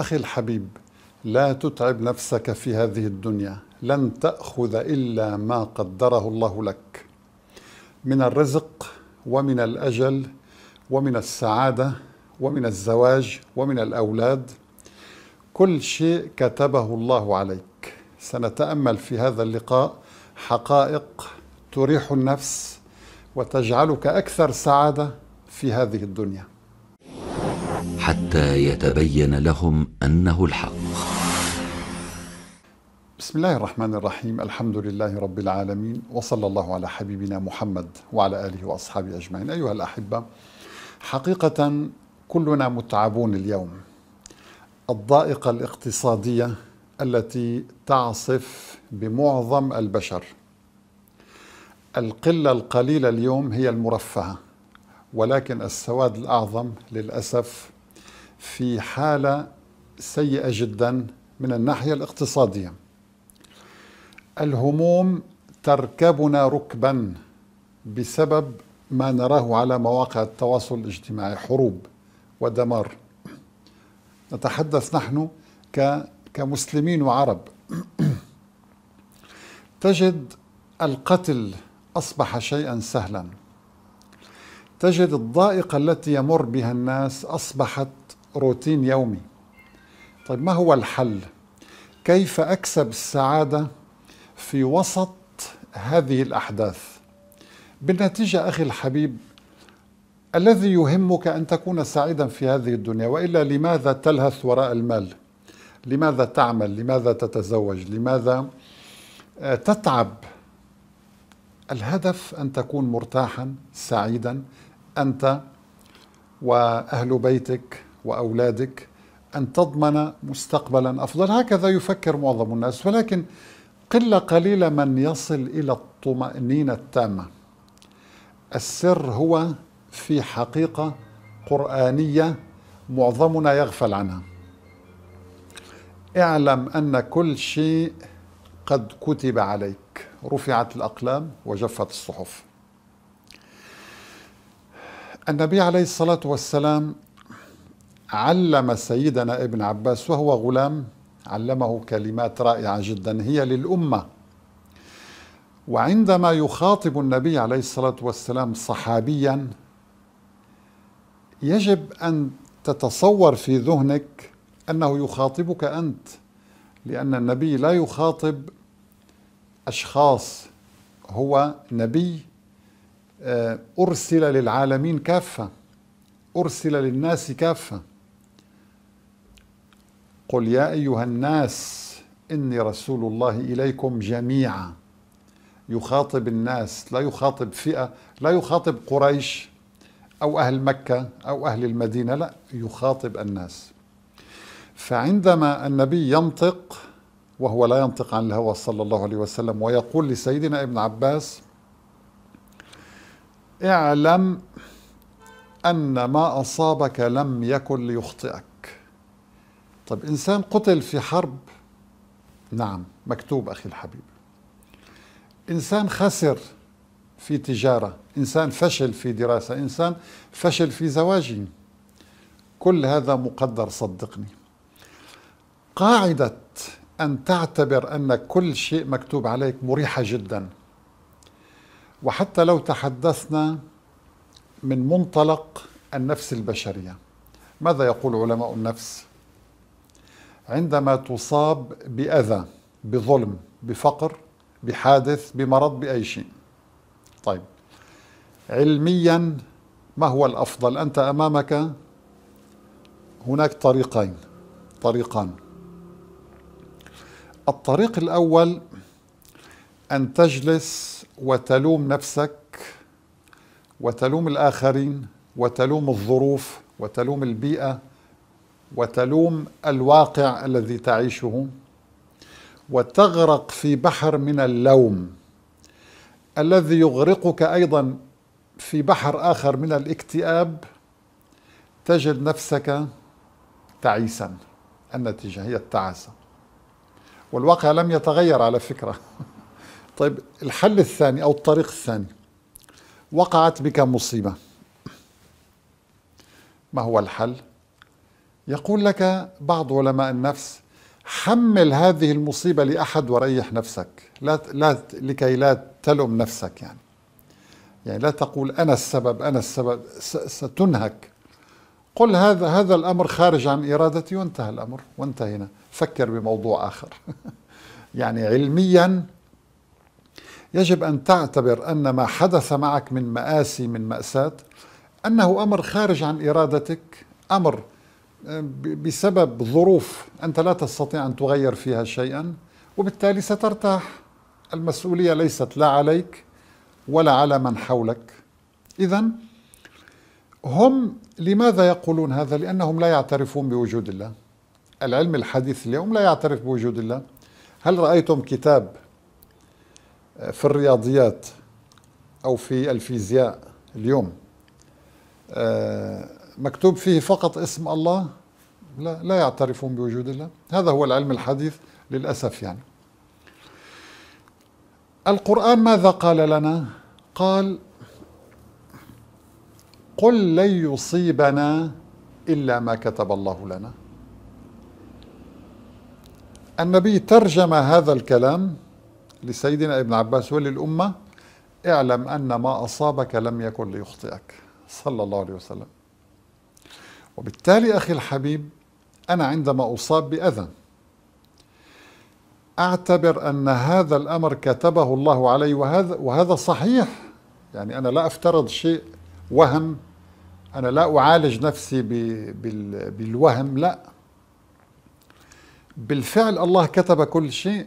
أخي الحبيب لا تتعب نفسك في هذه الدنيا لن تأخذ إلا ما قدره الله لك من الرزق ومن الأجل ومن السعادة ومن الزواج ومن الأولاد كل شيء كتبه الله عليك سنتأمل في هذا اللقاء حقائق تريح النفس وتجعلك أكثر سعادة في هذه الدنيا حتى يتبين لهم انه الحق بسم الله الرحمن الرحيم الحمد لله رب العالمين وصلى الله على حبيبنا محمد وعلى اله واصحابه اجمعين ايها الاحبه حقيقه كلنا متعبون اليوم الضائقه الاقتصاديه التي تعصف بمعظم البشر القله القليله اليوم هي المرفهه ولكن السواد الأعظم للأسف في حالة سيئة جدا من الناحية الاقتصادية الهموم تركبنا ركبا بسبب ما نراه على مواقع التواصل الاجتماعي حروب ودمار نتحدث نحن كمسلمين وعرب تجد القتل أصبح شيئا سهلا تجد الضائقة التي يمر بها الناس أصبحت روتين يومي طيب ما هو الحل؟ كيف أكسب السعادة في وسط هذه الأحداث؟ بالنتيجة أخي الحبيب الذي يهمك أن تكون سعيدا في هذه الدنيا وإلا لماذا تلهث وراء المال؟ لماذا تعمل؟ لماذا تتزوج؟ لماذا آه، تتعب؟ الهدف أن تكون مرتاحا سعيدا انت واهل بيتك واولادك ان تضمن مستقبلا افضل هكذا يفكر معظم الناس ولكن قله قليله من يصل الى الطمانينه التامه السر هو في حقيقه قرانيه معظمنا يغفل عنها اعلم ان كل شيء قد كتب عليك رفعت الاقلام وجفت الصحف النبي عليه الصلاة والسلام علم سيدنا ابن عباس وهو غلام علمه كلمات رائعة جدا هي للأمة وعندما يخاطب النبي عليه الصلاة والسلام صحابيا يجب أن تتصور في ذهنك أنه يخاطبك أنت لأن النبي لا يخاطب أشخاص هو نبي آه، أرسل للعالمين كافة أرسل للناس كافة قل يا أيها الناس إني رسول الله إليكم جميعا يخاطب الناس لا يخاطب فئة لا يخاطب قريش أو أهل مكة أو أهل المدينة لا يخاطب الناس فعندما النبي ينطق وهو لا ينطق عن الهوى صلى الله عليه وسلم ويقول لسيدنا ابن عباس اعلم أن ما أصابك لم يكن ليخطئك طب إنسان قتل في حرب نعم مكتوب أخي الحبيب إنسان خسر في تجارة إنسان فشل في دراسة إنسان فشل في زواجه كل هذا مقدر صدقني قاعدة أن تعتبر أن كل شيء مكتوب عليك مريحة جدا وحتى لو تحدثنا من منطلق النفس البشريه ماذا يقول علماء النفس عندما تصاب باذى بظلم بفقر بحادث بمرض باي شيء طيب علميا ما هو الافضل انت امامك هناك طريقين طريقان الطريق الاول ان تجلس وتلوم نفسك وتلوم الآخرين وتلوم الظروف وتلوم البيئة وتلوم الواقع الذي تعيشه وتغرق في بحر من اللوم الذي يغرقك أيضا في بحر آخر من الاكتئاب تجد نفسك تعيسا النتيجة هي التعاسة والواقع لم يتغير على فكرة طيب الحل الثاني أو الطريق الثاني وقعت بك مصيبة ما هو الحل؟ يقول لك بعض علماء النفس حمل هذه المصيبة لأحد وريح نفسك لا, لا لكي لا تلوم نفسك يعني يعني لا تقول أنا السبب أنا السبب ستنهك قل هذا هذا الأمر خارج عن إرادتي وانتهى الأمر وانتهينا فكر بموضوع آخر يعني علميا يجب أن تعتبر أن ما حدث معك من مآسي من مأساة أنه أمر خارج عن إرادتك أمر آه، بسبب ظروف أنت لا تستطيع أن تغير فيها شيئا وبالتالي سترتاح المسؤولية ليست لا عليك ولا على من حولك إذا هم لماذا يقولون هذا؟ لأنهم لا يعترفون بوجود الله العلم الحديث اليوم لا يعترف بوجود الله هل رأيتم كتاب في الرياضيات أو في الفيزياء اليوم آه، مكتوب فيه فقط اسم الله لا, لا يعترفون بوجود الله هذا هو العلم الحديث للأسف يعني القرآن ماذا قال لنا قال قل لن يصيبنا إلا ما كتب الله لنا النبي ترجم هذا الكلام لسيدنا ابن عباس وللأمة اعلم أن ما أصابك لم يكن ليخطئك صلى الله عليه وسلم وبالتالي أخي الحبيب أنا عندما أصاب بأذى أعتبر أن هذا الأمر كتبه الله علي وهذا, وهذا صحيح يعني أنا لا أفترض شيء وهم أنا لا أعالج نفسي بالوهم لا بالفعل الله كتب كل شيء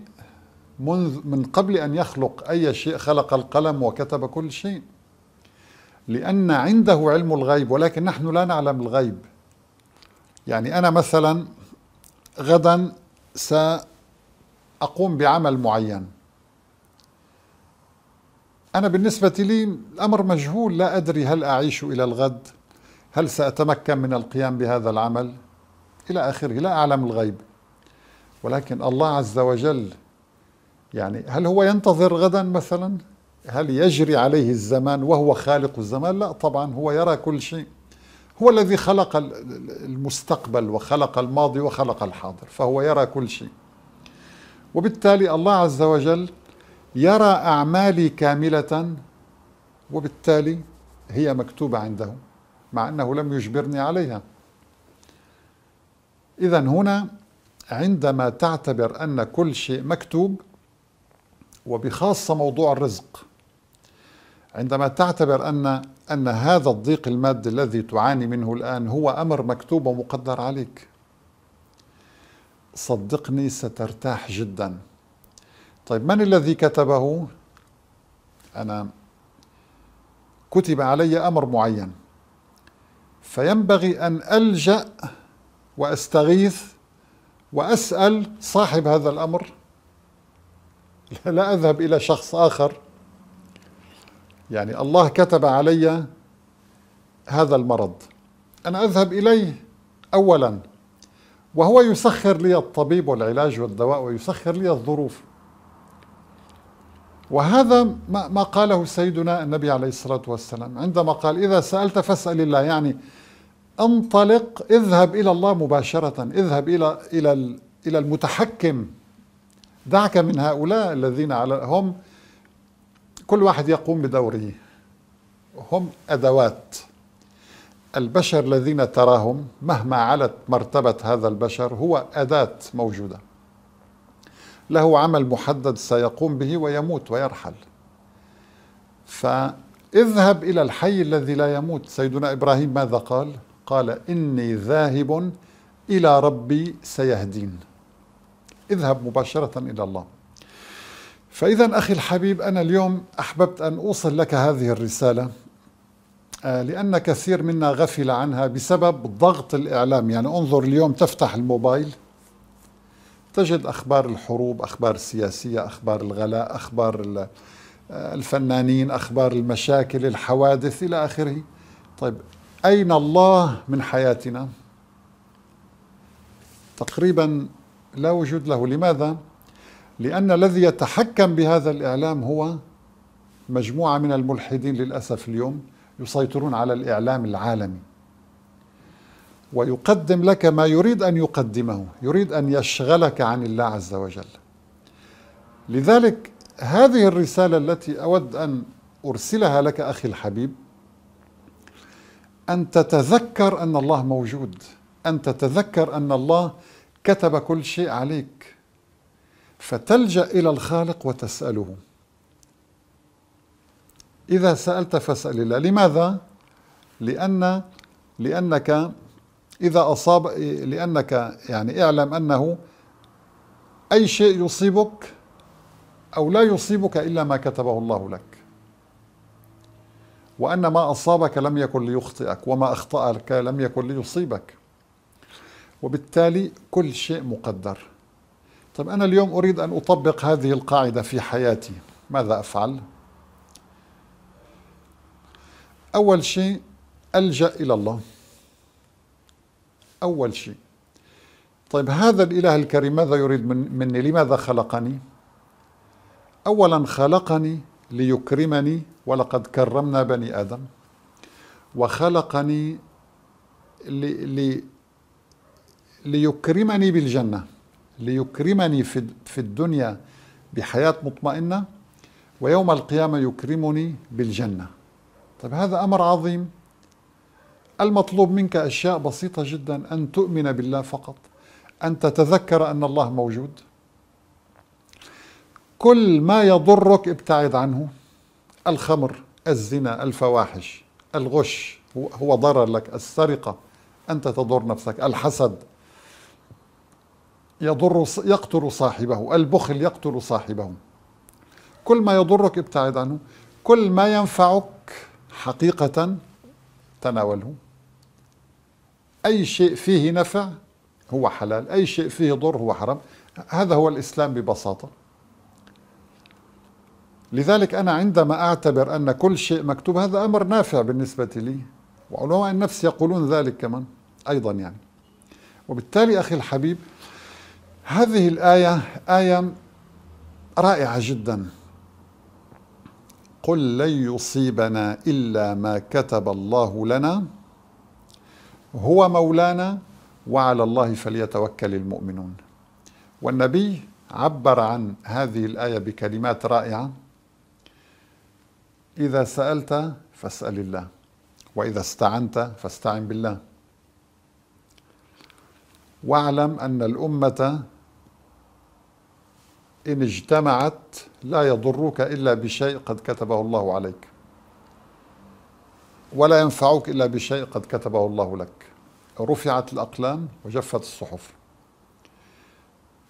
منذ من قبل أن يخلق أي شيء خلق القلم وكتب كل شيء لأن عنده علم الغيب ولكن نحن لا نعلم الغيب يعني أنا مثلا غدا سأقوم بعمل معين أنا بالنسبة لي الأمر مجهول لا أدري هل أعيش إلى الغد هل سأتمكن من القيام بهذا العمل إلى آخره لا أعلم الغيب ولكن الله عز وجل يعني هل هو ينتظر غدا مثلا هل يجري عليه الزمان وهو خالق الزمان لا طبعا هو يرى كل شيء هو الذي خلق المستقبل وخلق الماضي وخلق الحاضر فهو يرى كل شيء وبالتالي الله عز وجل يرى اعمالي كامله وبالتالي هي مكتوبه عنده مع انه لم يجبرني عليها اذا هنا عندما تعتبر ان كل شيء مكتوب وبخاصة موضوع الرزق عندما تعتبر أن أن هذا الضيق المادي الذي تعاني منه الآن هو أمر مكتوب ومقدر عليك صدقني سترتاح جدا طيب من الذي كتبه أنا كتب علي أمر معين فينبغي أن ألجأ وأستغيث وأسأل صاحب هذا الأمر لا أذهب إلى شخص آخر يعني الله كتب علي هذا المرض أنا أذهب إليه أولا وهو يسخر لي الطبيب والعلاج والدواء ويسخر لي الظروف وهذا ما, قاله سيدنا النبي عليه الصلاة والسلام عندما قال إذا سألت فاسأل الله يعني انطلق اذهب إلى الله مباشرة اذهب إلى إلى إلى المتحكم دعك من هؤلاء الذين على هم كل واحد يقوم بدوره هم أدوات البشر الذين تراهم مهما علت مرتبة هذا البشر هو أداة موجودة له عمل محدد سيقوم به ويموت ويرحل فاذهب إلى الحي الذي لا يموت سيدنا إبراهيم ماذا قال؟ قال إني ذاهب إلى ربي سيهدين اذهب مباشرة إلى الله فإذا أخي الحبيب أنا اليوم أحببت أن أوصل لك هذه الرسالة آه، لأن كثير منا غفل عنها بسبب ضغط الإعلام يعني انظر اليوم تفتح الموبايل تجد أخبار الحروب أخبار السياسية أخبار الغلاء أخبار آه، الفنانين أخبار المشاكل الحوادث إلى آخره طيب أين الله من حياتنا؟ تقريبا لا وجود له لماذا؟ لأن الذي يتحكم بهذا الإعلام هو مجموعة من الملحدين للأسف اليوم يسيطرون على الإعلام العالمي ويقدم لك ما يريد أن يقدمه يريد أن يشغلك عن الله عز وجل لذلك هذه الرسالة التي أود أن أرسلها لك أخي الحبيب أن تتذكر أن الله موجود أن تتذكر أن الله كتب كل شيء عليك فتلجأ إلى الخالق وتسأله إذا سألت فاسأل الله لماذا؟ لأن لأنك إذا أصاب لأنك يعني اعلم أنه أي شيء يصيبك أو لا يصيبك إلا ما كتبه الله لك وأن ما أصابك لم يكن ليخطئك وما أخطأك لم يكن ليصيبك وبالتالي كل شيء مقدر طيب أنا اليوم أريد أن أطبق هذه القاعدة في حياتي ماذا أفعل؟ أول شيء ألجأ إلى الله أول شيء طيب هذا الإله الكريم ماذا يريد مني؟ لماذا خلقني؟ أولا خلقني ليكرمني ولقد كرمنا بني آدم وخلقني ليكرمني بالجنة ليكرمني في الدنيا بحياة مطمئنة ويوم القيامة يكرمني بالجنة طيب هذا أمر عظيم المطلوب منك أشياء بسيطة جدا أن تؤمن بالله فقط أن تتذكر أن الله موجود كل ما يضرك ابتعد عنه الخمر الزنا الفواحش الغش هو ضرر لك السرقة أنت تضر نفسك الحسد يضر يقتل صاحبه البخل يقتل صاحبه كل ما يضرك ابتعد عنه كل ما ينفعك حقيقة تناوله أي شيء فيه نفع هو حلال أي شيء فيه ضر هو حرام هذا هو الإسلام ببساطة لذلك أنا عندما أعتبر أن كل شيء مكتوب هذا أمر نافع بالنسبة لي وعلماء النفس يقولون ذلك كمان أيضا يعني وبالتالي أخي الحبيب هذه الآية آية رائعة جدا قل لن يصيبنا إلا ما كتب الله لنا هو مولانا وعلى الله فليتوكل المؤمنون والنبي عبر عن هذه الآية بكلمات رائعة إذا سألت فاسأل الله وإذا استعنت فاستعن بالله واعلم أن الأمة إن اجتمعت لا يضرك إلا بشيء قد كتبه الله عليك ولا ينفعك إلا بشيء قد كتبه الله لك رفعت الأقلام وجفت الصحف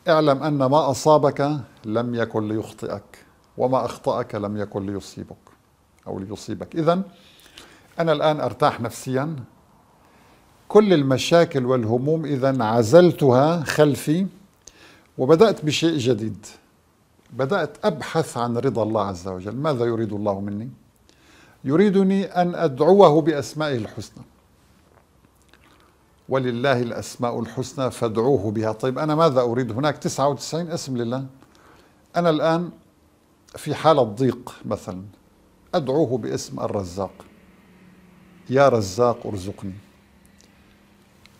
اعلم أن ما أصابك لم يكن ليخطئك وما أخطأك لم يكن ليصيبك أو ليصيبك إذا أنا الآن أرتاح نفسيا كل المشاكل والهموم إذا عزلتها خلفي وبدأت بشيء جديد بدأت أبحث عن رضا الله عز وجل ماذا يريد الله مني؟ يريدني أن أدعوه بأسمائه الحسنى ولله الأسماء الحسنى فادعوه بها طيب أنا ماذا أريد هناك 99 اسم لله أنا الآن في حالة ضيق مثلا أدعوه باسم الرزاق يا رزاق ارزقني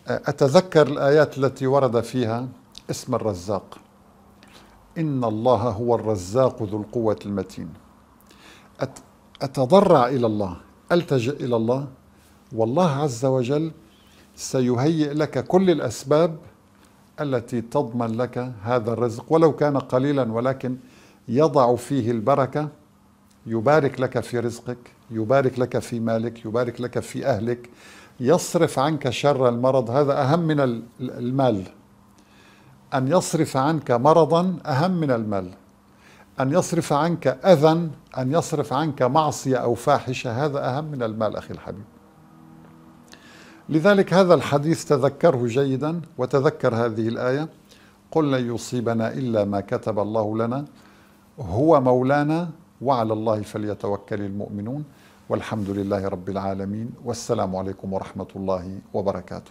أتذكر الآيات التي ورد فيها اسم الرزاق إن الله هو الرزاق ذو القوة المتين أتضرع إلى الله ألتجئ إلى الله والله عز وجل سيهيئ لك كل الأسباب التي تضمن لك هذا الرزق ولو كان قليلا ولكن يضع فيه البركة يبارك لك في رزقك يبارك لك في مالك يبارك لك في أهلك يصرف عنك شر المرض هذا أهم من المال أن يصرف عنك مرضا أهم من المال أن يصرف عنك أذى أن يصرف عنك معصية أو فاحشة هذا أهم من المال أخي الحبيب لذلك هذا الحديث تذكره جيدا وتذكر هذه الآية قل لن يصيبنا إلا ما كتب الله لنا هو مولانا وعلى الله فليتوكل المؤمنون والحمد لله رب العالمين والسلام عليكم ورحمة الله وبركاته